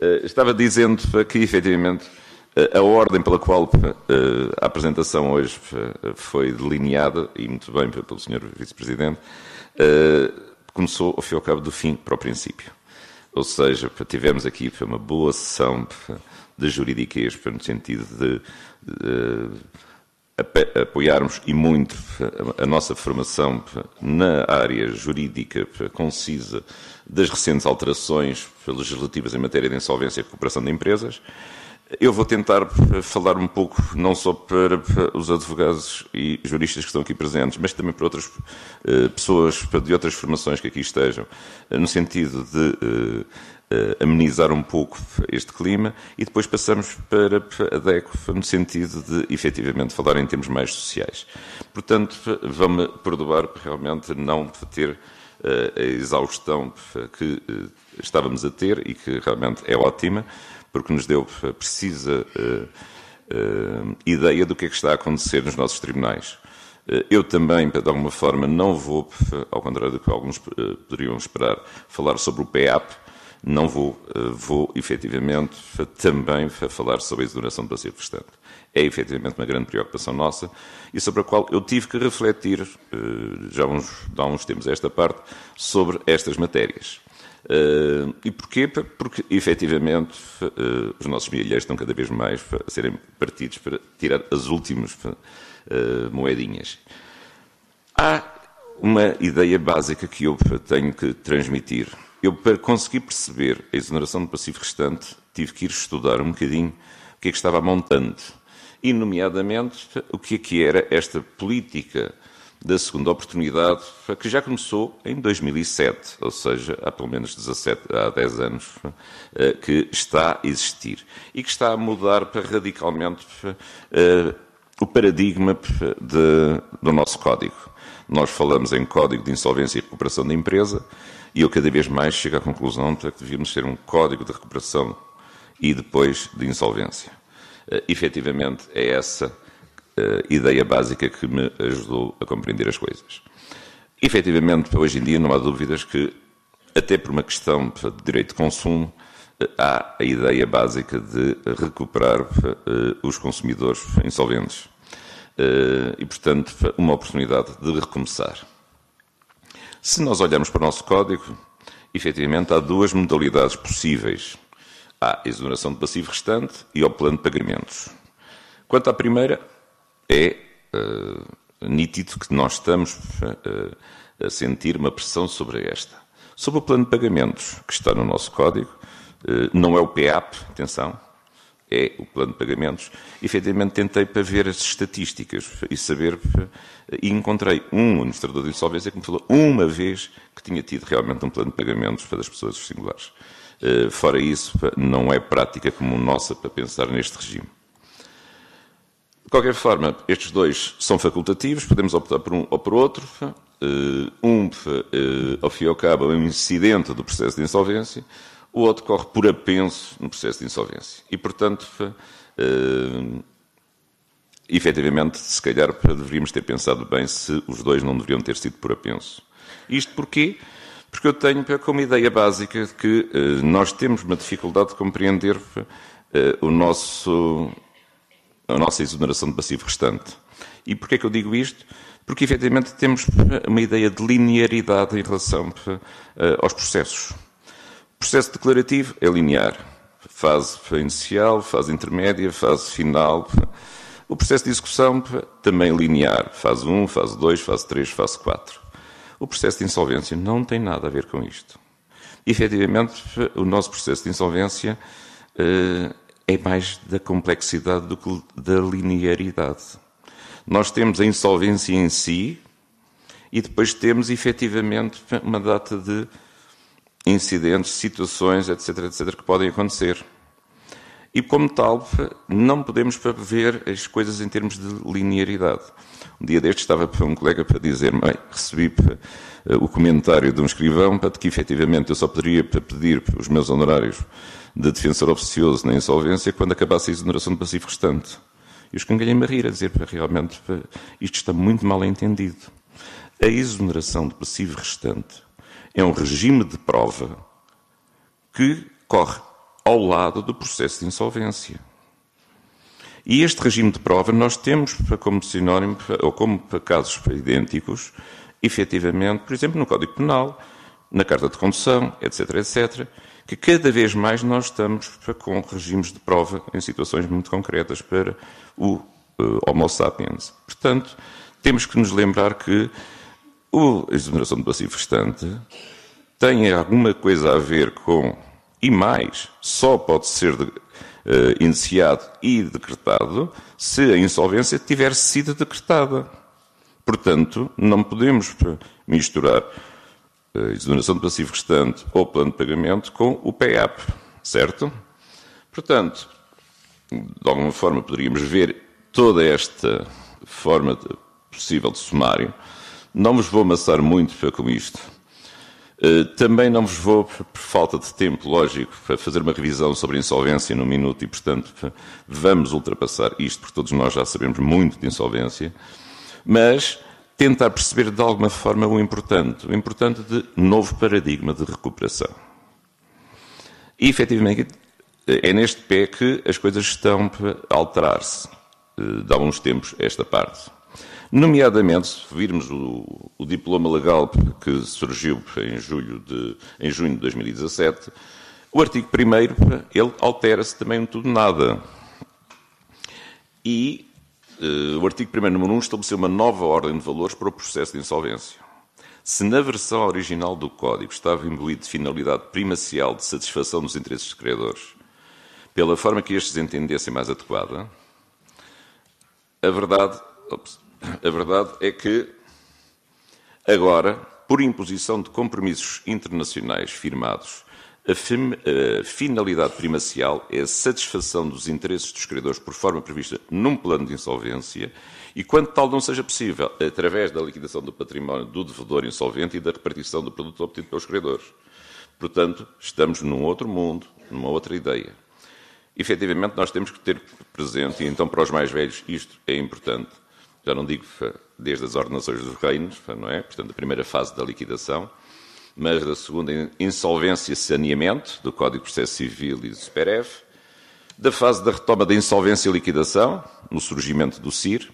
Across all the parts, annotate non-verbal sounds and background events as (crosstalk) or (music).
Eh, estava dizendo que, efetivamente, eh, a ordem pela qual eh, a apresentação hoje foi delineada, e muito bem pelo Sr. Vice-Presidente, começou, ao fim e ao cabo, do fim para o princípio. Ou seja, tivemos aqui uma boa sessão de juridiquês, no sentido de, de apoiarmos e muito a nossa formação na área jurídica concisa das recentes alterações legislativas em matéria de insolvência e recuperação de empresas. Eu vou tentar falar um pouco, não só para os advogados e juristas que estão aqui presentes, mas também para outras eh, pessoas de outras formações que aqui estejam, no sentido de eh, eh, amenizar um pouco este clima e depois passamos para a DECO no sentido de efetivamente falar em termos mais sociais. Portanto, vão-me perdoar realmente não ter eh, a exaustão que eh, estávamos a ter e que realmente é ótima, porque nos deu precisa ideia do que é que está a acontecer nos nossos tribunais. Eu também, de alguma forma, não vou, ao contrário do que alguns poderiam esperar, falar sobre o PEAP, não vou, eh, vou efetivamente também falar sobre a exoneração do passivo restante. É efetivamente uma grande preocupação nossa e sobre a qual eu tive que refletir, eh, já uns, há uns tempos esta parte, sobre estas matérias. Eh, e porquê? Porque efetivamente os nossos milheiros estão cada vez mais a serem partidos para tirar as últimas moedinhas. Há uma ideia básica que eu tenho que transmitir eu, para conseguir perceber a exoneração do passivo restante, tive que ir estudar um bocadinho o que é que estava montando. E, nomeadamente, o que é que era esta política da segunda oportunidade, que já começou em 2007, ou seja, há pelo menos 17, há 10 anos, eh, que está a existir e que está a mudar radicalmente eh, o paradigma de, do nosso código. Nós falamos em código de insolvência e recuperação da empresa, e eu cada vez mais chego à conclusão de que devíamos ter um código de recuperação e depois de insolvência. Uh, efetivamente, é essa uh, ideia básica que me ajudou a compreender as coisas. Efetivamente, hoje em dia, não há dúvidas que, até por uma questão de direito de consumo, eh, há a ideia básica de recuperar os consumidores insolventes. e, portanto, uma oportunidade de recomeçar. Se nós olharmos para o nosso código, efetivamente há duas modalidades possíveis. Há a exoneração de passivo restante e ao plano de pagamentos. Quanto à primeira, é uh, nítido que nós estamos uh, a sentir uma pressão sobre esta. Sobre o plano de pagamentos, que está no nosso código, uh, não é o PAP, atenção, é o plano de pagamentos. Efetivamente, tentei para ver as estatísticas e saber, eh, e encontrei um administrador de insolvência que me falou uma vez que tinha tido realmente um plano de pagamentos para as pessoas singulares. Eh, fora isso, não é prática como nossa para pensar neste regime. De qualquer forma, estes dois são facultativos, podemos optar por um ou por outro. Eh, um, ao fim e ao cabo, é um incidente do processo de insolvência o outro corre por apenso no processo de insolvência. E, portanto, uh, efetivamente, se calhar deveríamos ter pensado bem se os dois não deveriam ter sido por apenso. Isto porquê? Porque eu tenho como ideia básica de que uh, nós temos uma dificuldade de compreender uh, o nosso, a nossa exoneração de passivo restante. E porquê é que eu digo isto? Porque, efetivamente, temos uma ideia de linearidade em relação uh, aos processos. Processo declarativo é linear. Fase inicial, fase intermédia, fase final. O processo de execução também é linear. Fase 1, fase 2, fase 3, fase 4. O processo de insolvência não tem nada a ver com isto. E, efetivamente, o nosso processo de insolvência uh, é mais da complexidade do que da linearidade. Nós temos a insolvência em si e depois temos, efetivamente, uma data de incidentes, situações, etc., etc., que podem acontecer. E, como tal, não podemos prever as coisas em termos de linearidade. Um dia deste estava um colega para dizer-me, recebi eh, o comentário de um escrivão para que efetivamente eu só poderia pedir os meus honorários de defensor oficioso na insolvência quando acabasse a exoneração do passivo restante. E os cangalhei-me a rir, a dizer, realmente, isto está muito mal entendido. A exoneração do passivo restante é um regime de prova que corre ao lado do processo de insolvência. E este regime de prova nós temos como sinónimo, ou como para casos idênticos, efetivamente, por exemplo, no Código Penal, na Carta de Condução, etc., etc., que cada vez mais nós estamos com regimes de prova em situações muito concretas para o uh, Homo sapiens. Portanto, temos que nos lembrar que o, a exoneração do passivo restante tem alguma coisa a ver com, e mais, só pode ser de, uh, eh, iniciado e decretado se a insolvência tiver sido decretada. Portanto, não podemos misturar a eh, exoneração do passivo restante ou plano de pagamento com o PAP, certo? Portanto, de alguma forma poderíamos ver toda esta forma de, possível de sumário não vos vou amassar muito com isto. Eh, também não vos vou, por falta de tempo, lógico, para fazer uma revisão sobre insolvência num minuto e, portanto, vamos ultrapassar isto, porque todos nós já sabemos muito de insolvência, mas tentar perceber de alguma forma o importante, o importante de novo paradigma de recuperação. E, efetivamente, é neste pé que as coisas estão a alterar-se, eh, de uns tempos, esta parte. Nomeadamente, se virmos o, o diploma legal que surgiu em, julho de, em junho de 2017, o artigo 1 ele altera-se também um tudo nada. E eh, o artigo 1 número 1 estabeleceu uma nova ordem de valores para o processo de insolvência. Se na versão original do Código estava imbuído de finalidade primacial de satisfação dos interesses dos credores, pela forma que estes entendessem mais adequada, a verdade, ops, a verdade é que agora, por imposição de compromissos internacionais firmados, a, fim, a, finalidade primacial é a satisfação dos interesses dos credores por forma prevista num plano de insolvência e, quando tal não seja possível, através da liquidação do património do devedor insolvente e da repartição do produto obtido pelos credores. Portanto, estamos num outro mundo, numa outra ideia. Efetivamente, nós temos que ter presente, e então para os mais velhos isto é importante, já não digo desde as ordenações dos reinos, não é? Portanto, a primeira fase da liquidação, mas da segunda insolvência e saneamento do Código de Processo Civil e do SPEREF, da fase da retoma da insolvência e liquidação, no surgimento do CIR,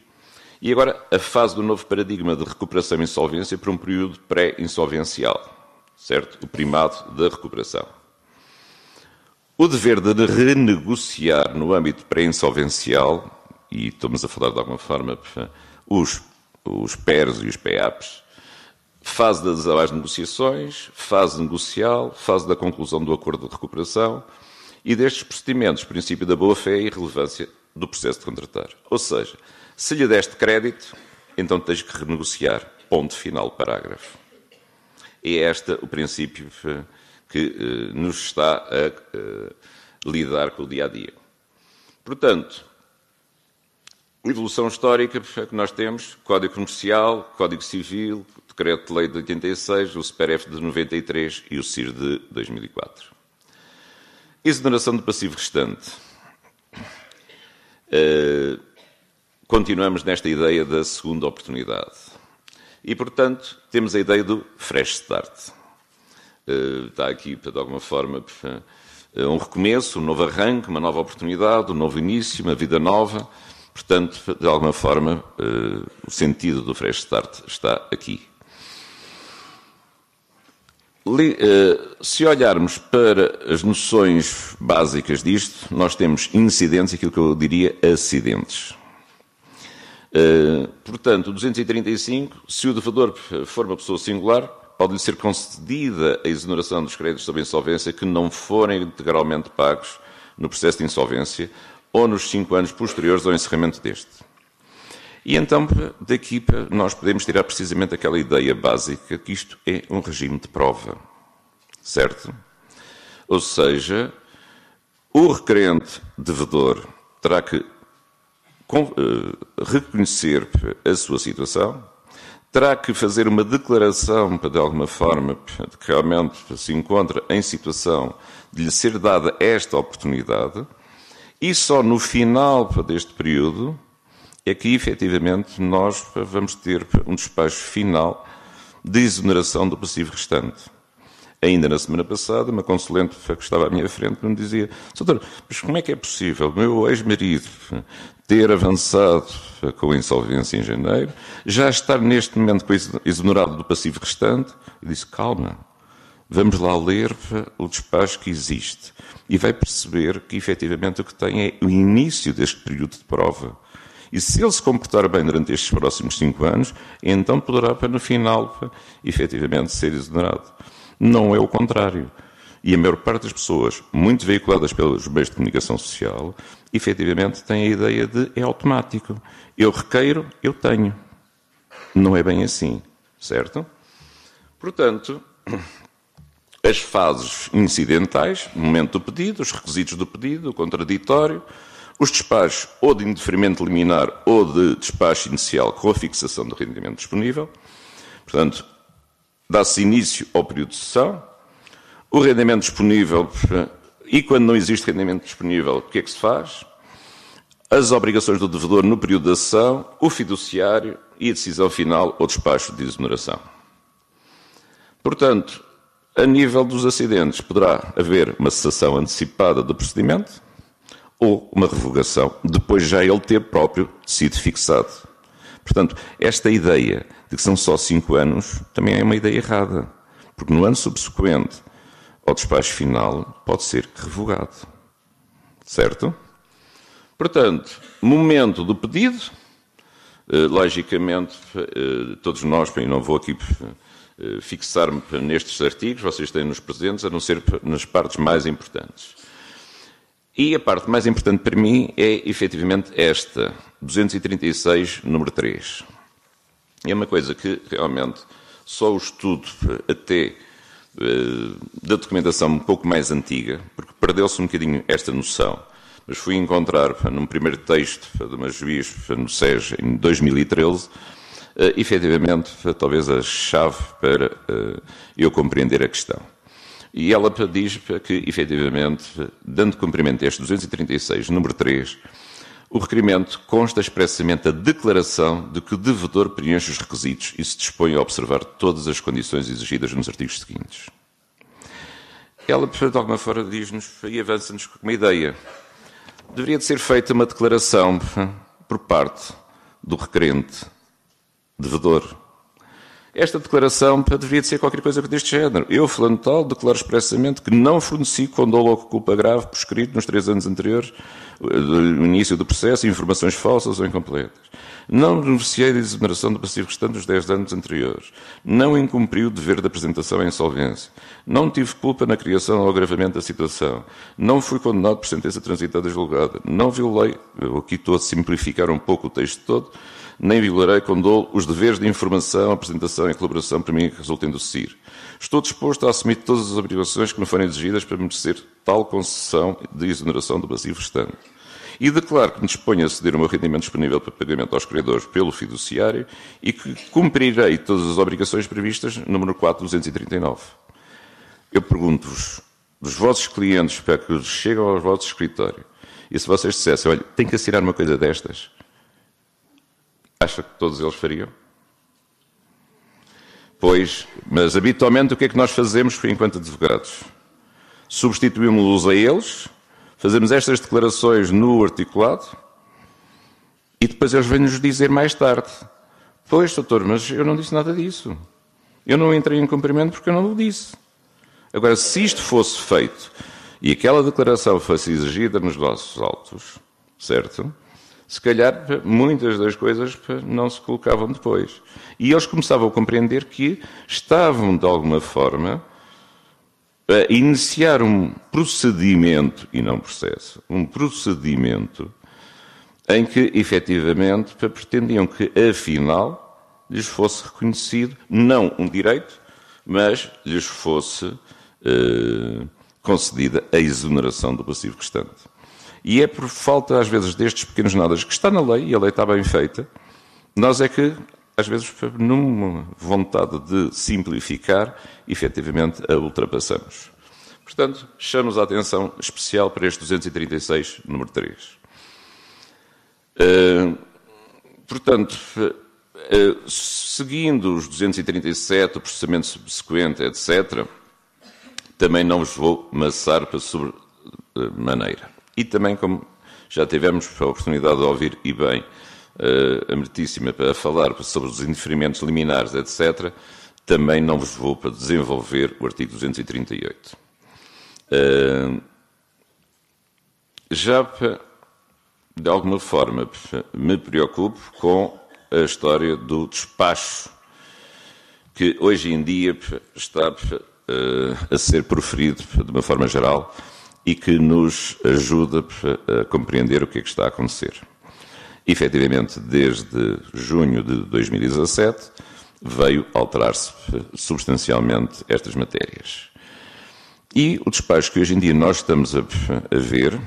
e agora a fase do novo paradigma de recuperação e insolvência para um período pré-insolvencial, certo? O primado da recuperação. O dever de renegociar no âmbito pré-insolvencial e estamos a falar de alguma forma, os, os PERs e os PAPs, fase das abaixo negociações, fase negocial, fase da conclusão do acordo de recuperação e destes procedimentos, princípio da boa-fé e relevância do processo de contratar. Ou seja, se lhe deste crédito, então tens que renegociar. Ponto final, parágrafo. É este o princípio eh, que eh, nos está a eh, lidar com o dia a dia. Portanto, evolução histórica que nós temos, Código Comercial, Código Civil, Decreto-Lei de 86, o SPEREF de 93 e o CIR de 2004. Exoneração do passivo restante. Uh, continuamos nesta ideia da segunda oportunidade. E, portanto, temos a ideia do fresh start. Uh, está aqui, de alguma forma, eh, um recomeço, um novo arranque, uma nova oportunidade, um novo início, uma vida nova Portanto, de alguma forma, eh, o sentido do Fresh Start está aqui. Eh, se olharmos para as noções básicas disto, nós temos incidentes, aquilo que eu diria acidentes. Eh, portanto, o 235, se o devedor for uma pessoa singular, pode-lhe ser concedida a exoneração dos créditos sobre insolvência que não forem integralmente pagos no processo de insolvência ou nos cinco anos posteriores ao encerramento deste. E então, daqui nós podemos tirar precisamente aquela ideia básica que isto é um regime de prova. Certo? Ou seja, o requerente devedor terá que eh, reconhecer a sua situação, terá que fazer uma declaração, de alguma forma, de que realmente se encontra em situação de lhe ser dada esta oportunidade e só no final deste período é que efetivamente nós vamos ter um despacho final de exoneração do passivo restante. Ainda na semana passada, uma consulente que estava à minha frente me dizia: Doutor, mas como é que é possível o meu ex-marido ter avançado com a insolvência em janeiro, já estar neste momento exonerado do passivo restante? Eu disse: Calma, Vamos lá ler o despacho que existe e vai perceber que efetivamente o que tem é o início deste período de prova. E se ele se comportar bem durante estes próximos cinco anos, então poderá, para no final, efetivamente ser exonerado. Não é o contrário. E a maior parte das pessoas, muito veiculadas pelos meios de comunicação social, efetivamente têm a ideia de é automático. Eu requeiro, eu tenho. Não é bem assim, certo? Portanto, as fases incidentais, momento do pedido, os requisitos do pedido, o contraditório, os despachos ou de indeferimento liminar ou de despacho inicial com a fixação do rendimento disponível. Portanto, dá-se início ao período de sessão. O rendimento disponível, e quando não existe rendimento disponível, o que é que se faz? As obrigações do devedor no período da sessão, o fiduciário e a decisão final ou despacho de exoneração. Portanto, a nível dos acidentes, poderá haver uma cessação antecipada do procedimento ou uma revogação, depois já ele ter próprio sido fixado. Portanto, esta ideia de que são só cinco anos também é uma ideia errada, porque no ano subsequente ao despacho final pode ser revogado. Certo? Portanto, momento do pedido, eh, logicamente, eh, todos nós, bem, não vou aqui eh, fixar-me nestes artigos, vocês têm-nos presentes, a não ser nas partes mais importantes. E a parte mais importante para mim é efetivamente esta, 236, número 3. É uma coisa que realmente só o estudo até eh, da documentação um pouco mais antiga, porque perdeu-se um bocadinho esta noção. Mas fui encontrar num primeiro texto de uma juiz no SES em 2013 uh, efetivamente, foi talvez a chave para uh, eu compreender a questão. E ela diz que, efetivamente, dando cumprimento a este 236, número 3, o requerimento consta expressamente a declaração de que o devedor preenche os requisitos e se dispõe a observar todas as condições exigidas nos artigos seguintes. Ela, de alguma forma, diz-nos e avança-nos com uma ideia. Deveria de ser feita uma declaração hum, por parte do requerente devedor. Esta declaração deveria de ser qualquer coisa deste género. Eu, fulano tal, declaro expressamente que não forneci condolo ou culpa grave prescrito nos três anos anteriores, do eh, início do processo, informações falsas ou incompletas. Não beneficiei da exoneração do passivo restante dos dez anos anteriores. Não incumpri o dever de apresentação à insolvência. Não tive culpa na criação ou agravamento da situação. Não fui condenado por sentença transitada julgada. Não violei, aqui estou a simplificar um pouco o texto todo, nem violarei com dolo os deveres de informação, apresentação e colaboração para mim que resultem do CIR. Estou disposto a assumir todas as obrigações que me forem exigidas para merecer tal concessão de exoneração do vazio restante. E declaro que me disponho a ceder o meu rendimento disponível para pagamento aos credores pelo fiduciário e que cumprirei todas as obrigações previstas, no número 4239. Eu pergunto-vos, dos vossos clientes para que chegam ao vosso escritório, e se vocês dissessem, olha, tem que assinar uma coisa destas, acha que todos eles fariam? Pois, mas habitualmente o que é que nós fazemos enquanto advogados? Substituímos-los a eles, fazemos estas declarações no articulado e depois eles vêm-nos dizer mais tarde: Pois, doutor, mas eu não disse nada disso. Eu não entrei em cumprimento porque eu não o disse. Agora, se isto fosse feito e aquela declaração fosse exigida nos vossos autos, certo? se calhar muitas das coisas não se colocavam depois. E eles começavam a compreender que estavam, de alguma forma, a iniciar um procedimento, e não processo, um procedimento em que efetivamente pretendiam que, afinal, lhes fosse reconhecido não um direito, mas lhes fosse eh, concedida a exoneração do passivo restante. E é por falta, às vezes, destes pequenos nadas, que está na lei, e a lei está bem feita, nós é que, às vezes, numa vontade de simplificar, efetivamente a ultrapassamos. Portanto, chamamos a atenção especial para este 236, número 3. Uh, eh, portanto, uh, seguindo os 237, o processamento subsequente, etc., também não vos vou maçar para sobremaneira. Eh, e também, como já tivemos a oportunidade de ouvir, e bem, eh, a Meritíssima para falar sobre os indiferimentos liminares, etc., também não vos vou para desenvolver o artigo 238. Eh, já, de alguma forma, me preocupo com a história do despacho, que hoje em dia está eh, a ser proferido, de uma forma geral, e que nos ajuda a compreender o que é que está a acontecer. Efetivamente, desde junho de 2017, veio alterar-se substancialmente estas matérias. E o despacho que hoje em dia nós estamos a, a ver,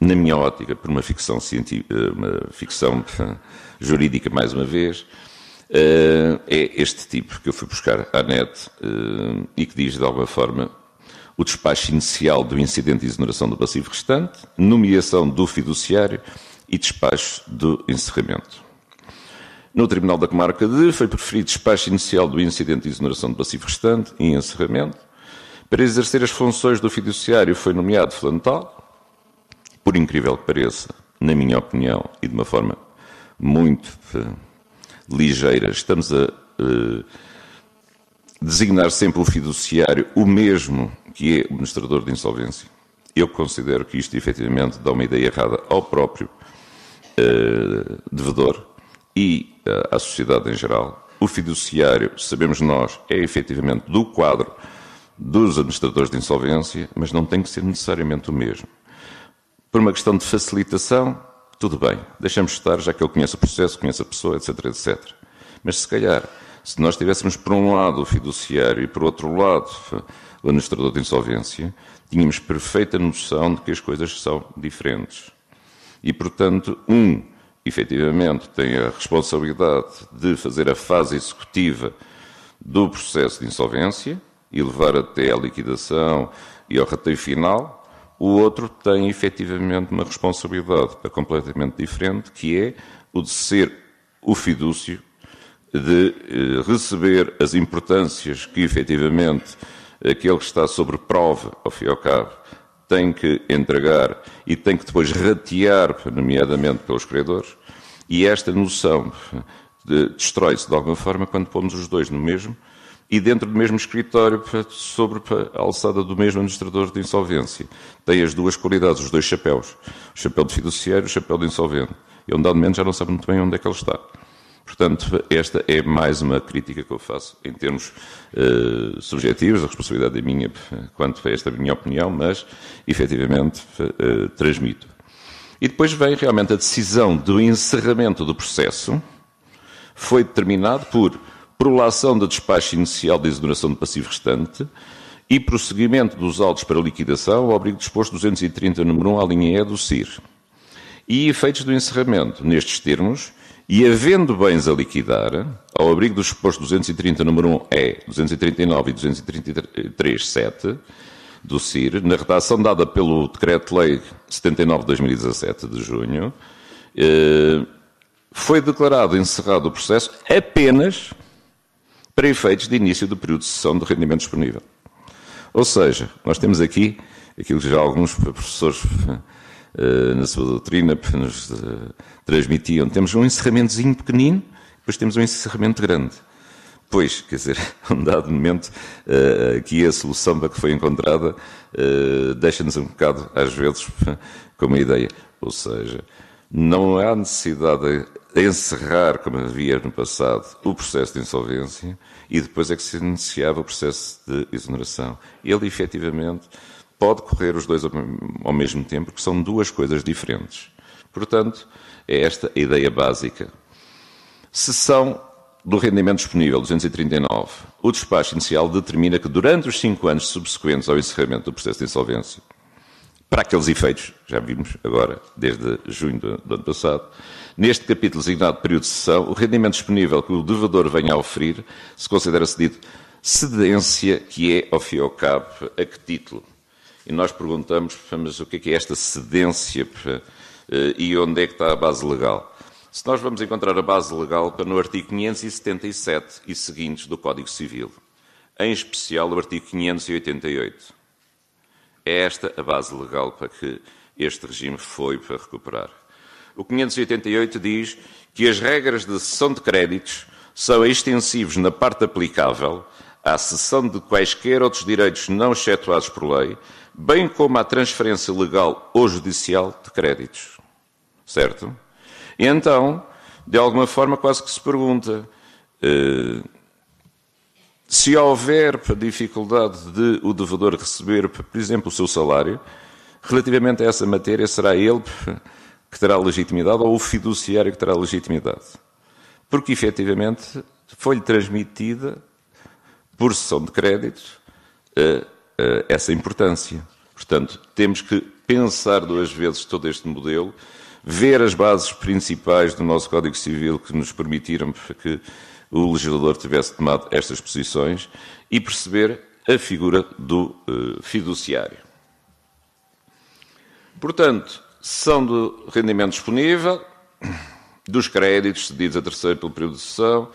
na minha ótica, por uma ficção, uma ficção jurídica, mais uma vez, eh, é este tipo que eu fui buscar à net eh, e que diz, de alguma forma, o despacho inicial do incidente de exoneração do passivo restante, nomeação do fiduciário e despacho do encerramento. No Tribunal da Comarca de foi preferido despacho inicial do incidente de exoneração do passivo restante e encerramento. Para exercer as funções do fiduciário foi nomeado Flantal, por incrível que pareça, na minha opinião, e de uma forma muito eh, ligeira, estamos a uh, designar sempre o fiduciário o mesmo que é o administrador de insolvência. Eu considero que isto efetivamente dá uma ideia errada ao próprio eh, devedor e eh, à sociedade em geral. O fiduciário, sabemos nós, é efetivamente do quadro dos administradores de insolvência, mas não tem que ser necessariamente o mesmo. Por uma questão de facilitação, tudo bem, deixamos estar, já que ele conhece o processo, conhece a pessoa, etc, etc. Mas se calhar, se nós tivéssemos por um lado o fiduciário e por outro lado o administrador de insolvência, tínhamos perfeita noção de que as coisas são diferentes. E, portanto, um, efetivamente, tem a responsabilidade de fazer a fase executiva do processo de insolvência e levar até à liquidação e ao rateio final, o outro tem efetivamente uma responsabilidade completamente diferente, que é o de ser o fidúcio, de eh, receber as importâncias que efetivamente aquele que está sobre prova, ao fim e ao cabo, tem que entregar e tem que depois ratear, nomeadamente pelos credores, e esta noção de, destrói-se de alguma forma quando pomos os dois no mesmo e dentro do mesmo escritório sobre a alçada do mesmo administrador de insolvência. Tem as duas qualidades, os dois chapéus. O chapéu de fiduciário e o chapéu de insolvente. E onde, dado momento, já não sabe muito bem onde é que ele está. Portanto, esta é mais uma crítica que eu faço em termos uh, subjetivos, a responsabilidade é minha eh, quanto a esta minha opinião, mas efetivamente uh, transmito. E depois vem realmente a decisão do encerramento do processo, foi determinado por prolação do despacho inicial de exoneração do passivo restante e prosseguimento dos autos para liquidação ao abrigo disposto 230, número 1, à linha E do CIR. E efeitos do encerramento, nestes termos, e havendo bens a liquidar, ao abrigo dos supostos 230, número 1 é E, 239 e 233, 7 do CIR, na redação dada pelo Decreto-Lei 79 de 2017, de junho, eh, foi declarado encerrado o processo apenas para efeitos de início do período de sessão do rendimento disponível. Ou seja, nós temos aqui aquilo que já alguns professores eh, na sua doutrina, nos eh, transmitiam. Temos um encerramentozinho pequenino, depois temos um encerramento grande. Pois, quer dizer, a (laughs) um dado momento, eh, aqui a solução para que foi encontrada deixa-nos um bocado, às vezes, (laughs) com uma ideia. Ou seja, não há necessidade de encerrar, como havia no passado, o processo de insolvência e depois é que se iniciava o processo de exoneração. Ele, efetivamente, pode correr os dois ao mesmo tempo, porque são duas coisas diferentes. Portanto, é esta a ideia básica. Seção do rendimento disponível, 239. O despacho inicial determina que durante os cinco anos subsequentes ao encerramento do processo de insolvência, para aqueles efeitos, já vimos agora, desde junho do, do ano passado, neste capítulo designado período de sessão, o rendimento disponível que o devedor venha a oferir se considera cedido cedência, que é, ao fim e ao cabo, a que título? e nós perguntamos, mas o que é, que é esta cedência eh, e onde é que está a base legal? Se nós vamos encontrar a base legal para no artigo 577 e seguintes do Código Civil, em especial o artigo 588. É esta a base legal para que este regime foi para recuperar. O 588 diz que as regras de cessão de créditos são extensivos na parte aplicável à cessão de quaisquer outros direitos não excetuados por lei, bem como à transferência legal ou judicial de créditos. Certo? E então, de alguma forma, quase que se pergunta. Eh, se houver dificuldade de o devedor receber, por exemplo, o seu salário, relativamente a essa matéria, será ele que terá legitimidade ou o fiduciário que terá legitimidade? Porque efetivamente foi-lhe transmitida por sessão de créditos, eh, eh, essa importância. Portanto, temos que pensar duas vezes todo este modelo, ver as bases principais do nosso Código Civil que nos permitiram que o legislador tivesse tomado estas posições e perceber a figura do eh, fiduciário. Portanto, sessão do rendimento disponível, dos créditos cedidos a terceiro pelo período de sessão,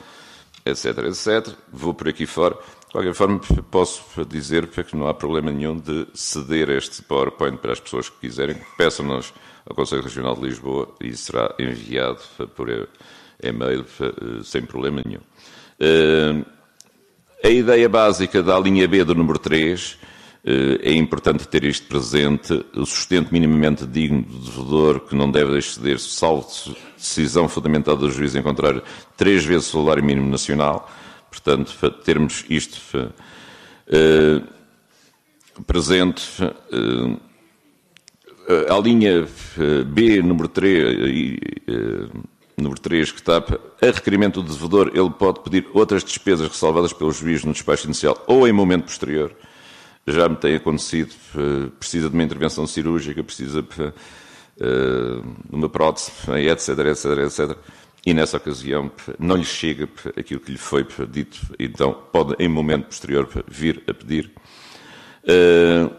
etc, etc. Vou por aqui fora. De qualquer forma, posso dizer que não há problema nenhum de ceder este PowerPoint para as pessoas que quiserem. Peçam-nos ao Conselho Regional de Lisboa e será enviado por e-mail eh, sem problema nenhum. Eh, a ideia básica da linha B do número 3 eh, é importante ter isto presente, o sustento minimamente digno do devedor, que não deve exceder, salvo decisão fundamentada do juiz em contrário, três vezes o salário mínimo nacional. Portanto, termos isto eh, presente, eh, a linha B, número 3, número 3, que está a requerimento do devedor, ele pode pedir outras despesas ressalvadas pelo juiz no despacho inicial ou em momento posterior já me tem acontecido, eh, precisa de uma intervenção cirúrgica, precisa eh, de uma prótese, etc, etc, etc. E nessa ocasião não lhe chega aquilo que lhe foi dito, então pode, em momento posterior, vir a pedir. Eh,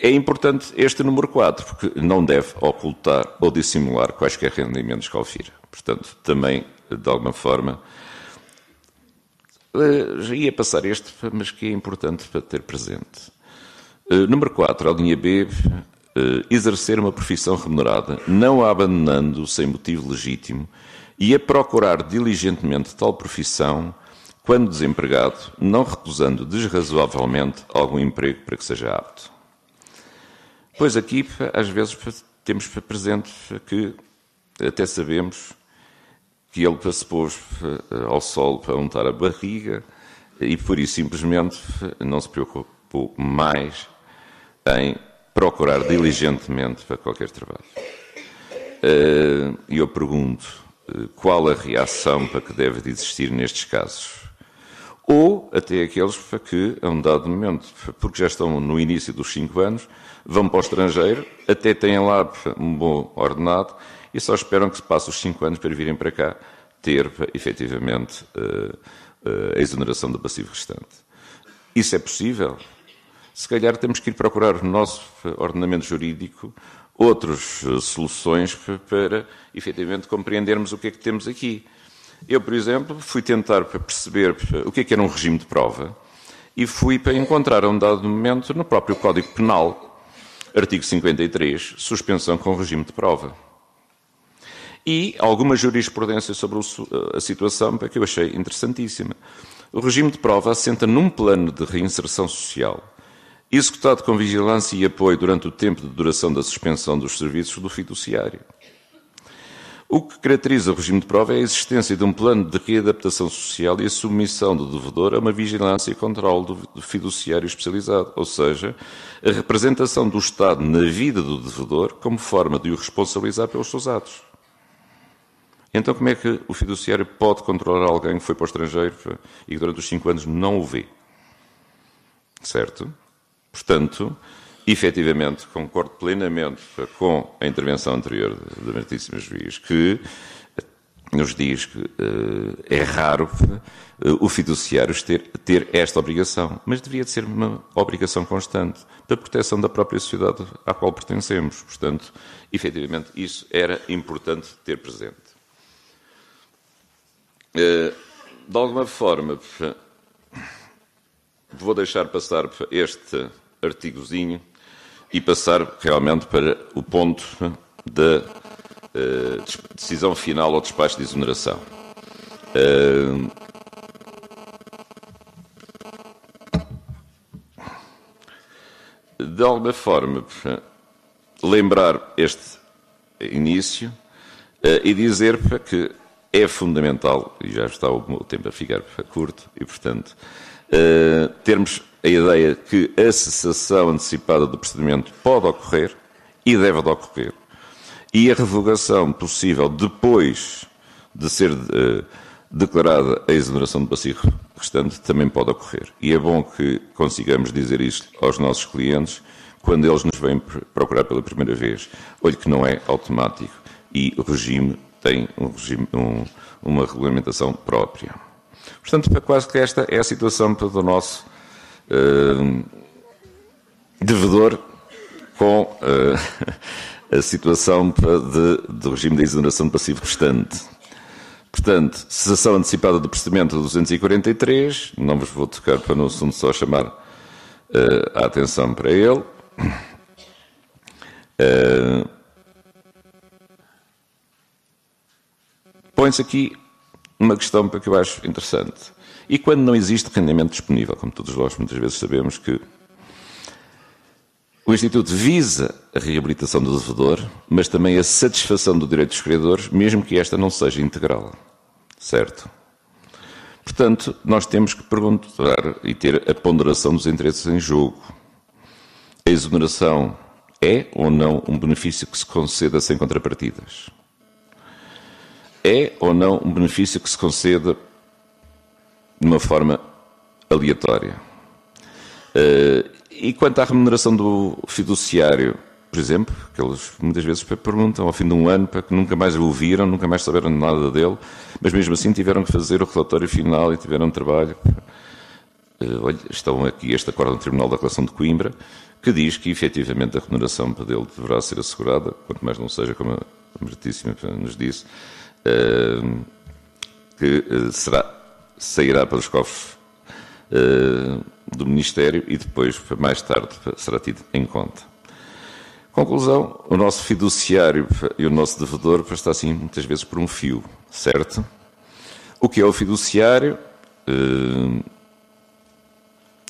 é importante este número 4, porque não deve ocultar ou dissimular quaisquer rendimentos que ofira. Portanto, também, de alguma forma, eh, já ia passar este, mas que é importante para ter presente. Eh, número 4, a linha B, eh, exercer uma profissão remunerada, não a abandonando sem motivo legítimo e a procurar diligentemente tal profissão quando desempregado, não recusando desrazoavelmente algum emprego para que seja apto. Pois aqui, às vezes, temos presente que até sabemos que ele se eh, pôr ao sol para untar a barriga e, por isso, simplesmente eh, não se preocupou mais em procurar diligentemente para qualquer trabalho. Eh, e eu pergunto, qual a reação para que deve de existir nestes casos? Ou até aqueles para que, a um dado momento, porque já estão no início dos cinco anos, vão para o estrangeiro, até têm lá um bom ordenado e só esperam que se passem os cinco anos para virem para cá ter, efetivamente, eh, eh, a exoneração do passivo restante. Isso é possível? Se calhar temos que ir procurar no nosso ordenamento jurídico outras eh, soluções para, efetivamente, compreendermos o que é que temos aqui. Eu, por exemplo, fui tentar perceber o que é que era um regime de prova e fui para encontrar a um dado momento no próprio Código Penal, artigo 53, suspensão com regime de prova e alguma jurisprudência sobre eh, a situação que eu achei interessantíssima. O regime de prova assenta num plano de reinserção social, executado com vigilância e apoio durante o tempo de duração da suspensão dos serviços do fiduciário. O que caracteriza o regime de prova é a existência de um plano de readaptação social e a submissão do devedor a uma vigilância e controle do fiduciário especializado, ou seja, a representação do Estado na vida do devedor como forma de o responsabilizar pelos seus atos. Então, como é que o fiduciário pode controlar alguém que foi para o estrangeiro e que durante os cinco anos não o vê? Certo? Portanto, efetivamente, concordo plenamente com a intervenção anterior da Martíssima Juiz, que eh, nos diz que uh, é raro uh, o fiduciário ter, ter, esta obrigação, mas deveria de ser uma obrigação constante da proteção da própria sociedade à qual pertencemos. Portanto, efetivamente, isso era importante ter presente. Eh, de alguma forma, vou deixar passar este artigozinho e passar realmente para o ponto da eh, decisão final ao despacho de exoneração. Eh, de alguma forma, lembrar este início e dizer que é fundamental, e já está o tempo a ficar curto, e portanto, uh, termos a ideia que a cessação antecipada do procedimento pode ocorrer e deve de ocorrer. E a revogação possível depois de ser uh, declarada a exoneração do passivo restante também pode ocorrer. E é bom que consigamos dizer isto aos nossos clientes quando eles nos vêm procurar pela primeira vez. Olhe que não é automático e o regime tem um regime, um, uma regulamentação própria. Portanto, quase que esta é a situação do nosso uh, devedor com uh, (laughs) a situação de, do regime de exoneração de passivo restante. Portanto, cessação antecipada do procedimento 243, não vos vou tocar para no assunto, só chamar uh, a atenção para ele. Uh, põe-se aqui uma questão que eu acho interessante. E quando não existe rendimento disponível, como todos nós muitas vezes sabemos que o Instituto visa a reabilitação do devedor, mas também a satisfação do direito dos credores, mesmo que esta não seja integral. Certo? Portanto, nós temos que perguntar e ter a ponderação dos interesses em jogo. A exoneração é ou não um benefício que se conceda sem contrapartidas? é ou não um benefício que se conceda de uma forma aleatória. Eh, e quanto à remuneração do fiduciário, por exemplo, que eles muitas vezes perguntam ao fim de um ano para que nunca mais o ouviram, nunca mais souberam nada dele, mas mesmo assim tiveram que fazer o relatório final e tiveram trabalho. Eh, olha, estão aqui este acordo do Tribunal da Relação de Coimbra, que diz que efetivamente a remuneração para ele deverá ser assegurada, quanto mais não seja, como a Meritíssima nos disse, que eh, será, sairá pelos cofres eh, do Ministério e depois, mais tarde, será tido em conta. Conclusão, o nosso fiduciário e o nosso devedor está assim muitas vezes por um fio, certo? O que é o fiduciário? Eh,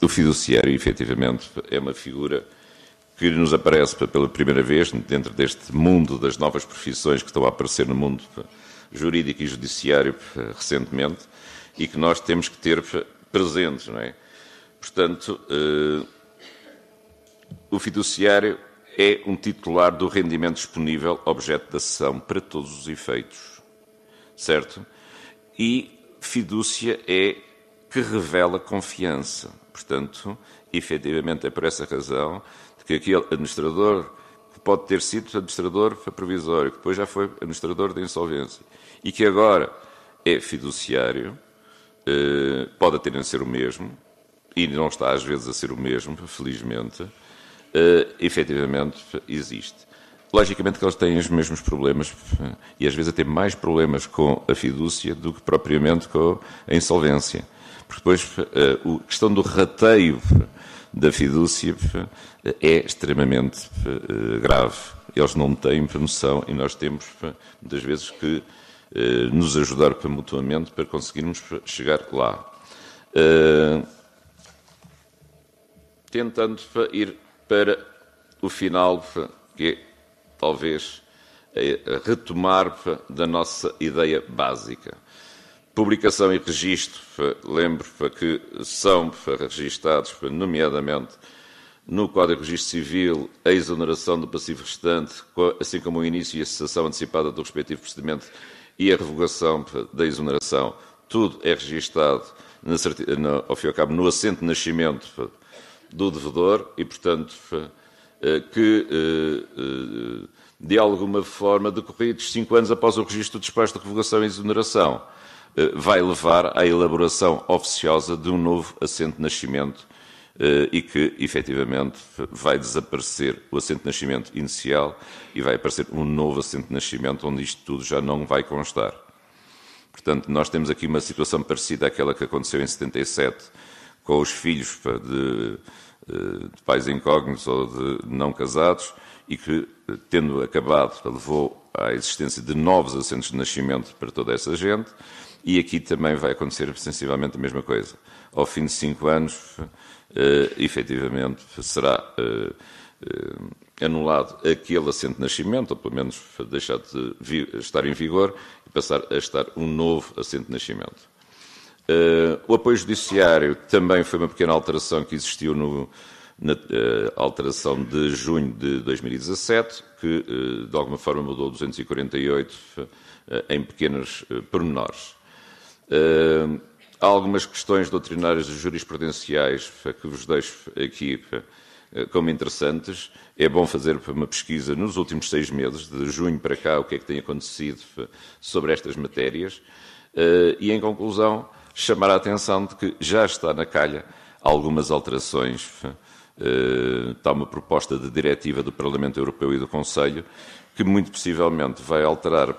o fiduciário, efetivamente, é uma figura que nos aparece pela primeira vez dentro deste mundo das novas profissões que estão a aparecer no mundo jurídico e judiciário eh, recentemente e que nós temos que ter eh, presentes, não é? Portanto, eh, o fiduciário é um titular do rendimento disponível objeto da sessão para todos os efeitos, certo? E fidúcia é que revela confiança. Portanto, efetivamente é por essa razão que aquele administrador que pode ter sido administrador provisório, que depois já foi administrador da insolvência, e que agora é fiduciário, eh, pode até não ser o mesmo, e não está às vezes a ser o mesmo, felizmente, eh, efetivamente existe. Logicamente que eles têm os mesmos problemas eh, e às vezes até mais problemas com a fidúcia do que propriamente com a insolvência. Porque depois a questão do rateio da fidúcia é extremamente eh, grave. Eles não têm noção e nós temos, muitas vezes, que eh, nos ajudar mutuamente para conseguirmos chegar lá. Eh, tentando ir para o final, que é talvez retomar da nossa ideia básica. Publicação e registro, lembro que são registados, nomeadamente no Código de Registro Civil, a exoneração do passivo restante, assim como o início e a cessação antecipada do respectivo procedimento e a revogação da exoneração. Tudo é registado, no, ao fim e ao cabo, no assento de nascimento do devedor e, portanto, eh, que eh, eh, de alguma forma decorridos cinco anos após o registro do despacho de revogação e exoneração eh, vai levar à elaboração oficiosa de um novo assento de nascimento eh, e que, efetivamente, vai desaparecer o assento de nascimento inicial e vai aparecer um novo assento de nascimento onde isto tudo já não vai constar. Portanto, nós temos aqui uma situação parecida àquela que aconteceu em 77 com os filhos de, eh, de pais incógnitos ou de não casados e que, tendo acabado, levou à existência de novos assentos de nascimento para toda essa gente e aqui também vai acontecer sensivelmente a mesma coisa. Ao fim de cinco anos, eh, efetivamente, será eh, eh, anulado aquele assento de nascimento, ou pelo menos deixado de estar em vigor, e passar a estar um novo assento de nascimento. Eh, o apoio judiciário também foi uma pequena alteração que existiu no, na uh, alteração de junho de 2017, que uh, de alguma forma mudou 248 uh, em pequenos pormenores. Hum, há algumas questões doutrinárias jurisprudenciais que vos deixo aqui eh, como interessantes. É bom fazer uma pesquisa nos últimos seis meses, de junho para cá, o que é que tem acontecido sobre estas matérias. Eh, e, em conclusão, chamar a atenção de que já está na calha algumas alterações. Eh, está uma proposta de diretiva do Parlamento Europeu e do Conselho que, muito possivelmente, vai alterar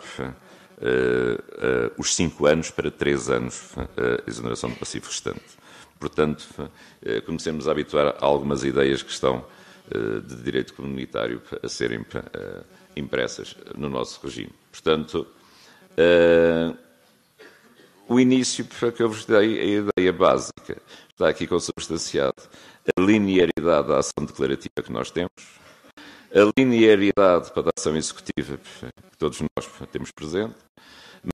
uh, os cinco anos para três anos a eh, exoneração do passivo restante. Portanto, comecemos a habituar a algumas ideias que estão de direito comunitário a serem impressas no nosso regime. Portanto, o início que eu vos dei, é a ideia básica, está aqui consubstanciado. A linearidade da ação declarativa que nós temos, a linearidade para a ação executiva que todos nós temos presente,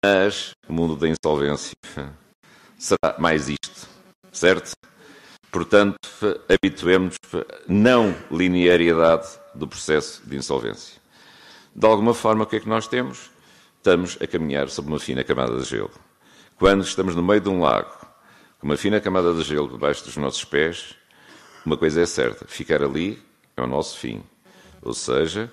mas o mundo da insolvência será mais isto, certo? Portanto, habituemos não linearidade do processo de insolvência. De alguma forma, o que é que nós temos? Estamos a caminhar sobre uma fina camada de gelo. Quando estamos no meio de um lago, com uma fina camada de gelo debaixo dos nossos pés, uma coisa é certa: ficar ali é o nosso fim. Ou seja,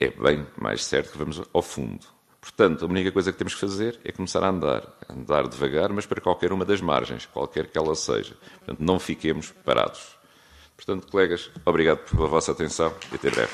é bem mais certo que vamos ao fundo. Portanto, a única coisa que temos que fazer é começar a andar. Andar devagar, mas para qualquer uma das margens, qualquer que ela seja. Portanto, não fiquemos parados. Portanto, colegas, obrigado pela vossa atenção e até breve.